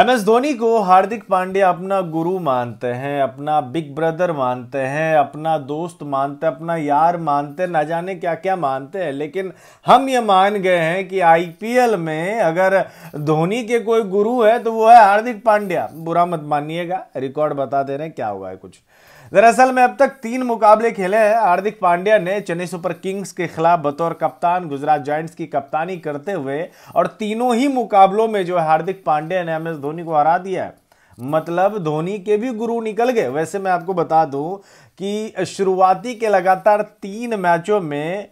M S Dhoni को हार्दिक पांड्या अपना गुरु मानते हैं अपना बिग ब्रदर मानते हैं अपना दोस्त मानते हैं अपना यार मानते हैं ना जाने क्या क्या मानते हैं लेकिन हम ये मान गए हैं कि आईपीएल में अगर धोनी के कोई गुरु है तो वो है हार्दिक पांड्या बुरा मत मानिएगा रिकॉर्ड बता दे रहे हैं क्या हुआ है कुछ दरअसल में अब तक तीन मुकाबले खेले हैं हार्दिक पांड्या ने चेन्नई सुपर किंग्स के खिलाफ बतौर कप्तान गुजरात जायंट्स की कप्तानी करते हुए और तीनों ही मुकाबलों में जो है हार्दिक पांड्या ने एम एस धोनी को हरा दिया है मतलब धोनी के भी गुरु निकल गए वैसे मैं आपको बता दूं कि शुरुआती के लगातार तीन मैचों में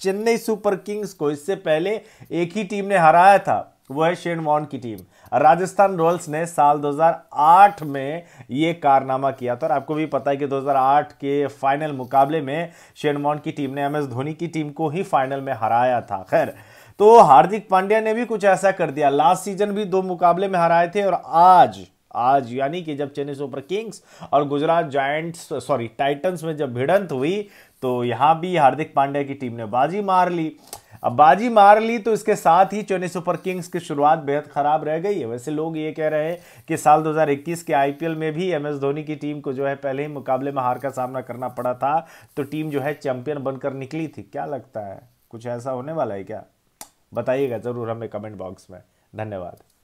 चेन्नई सुपर किंग्स को इससे पहले एक ही टीम ने हराया था वो है शेन वॉन की टीम राजस्थान रॉयल्स ने साल 2008 में ये कारनामा किया था और आपको भी पता है कि 2008 के फाइनल मुकाबले में शेन वॉन की टीम ने एम एस धोनी की टीम को ही फाइनल में हराया था खैर तो हार्दिक पांड्या ने भी कुछ ऐसा कर दिया लास्ट सीजन भी दो मुकाबले में हराए थे और आज आज यानी कि जब चेन्नई सुपर किंग्स और गुजरात जायंट्स सॉरी टाइटंस में जब भिड़ंत हुई तो यहाँ भी हार्दिक पांड्या की टीम ने बाजी मार ली अब बाजी मार ली तो इसके साथ ही चेन्नई सुपर किंग्स की शुरुआत बेहद खराब रह गई है वैसे लोग ये कह रहे हैं कि साल 2021 के आईपीएल में भी एमएस धोनी की टीम को जो है पहले ही मुकाबले में हार का सामना करना पड़ा था तो टीम जो है चैंपियन बनकर निकली थी क्या लगता है कुछ ऐसा होने वाला है क्या बताइएगा ज़रूर हमें कमेंट बॉक्स में धन्यवाद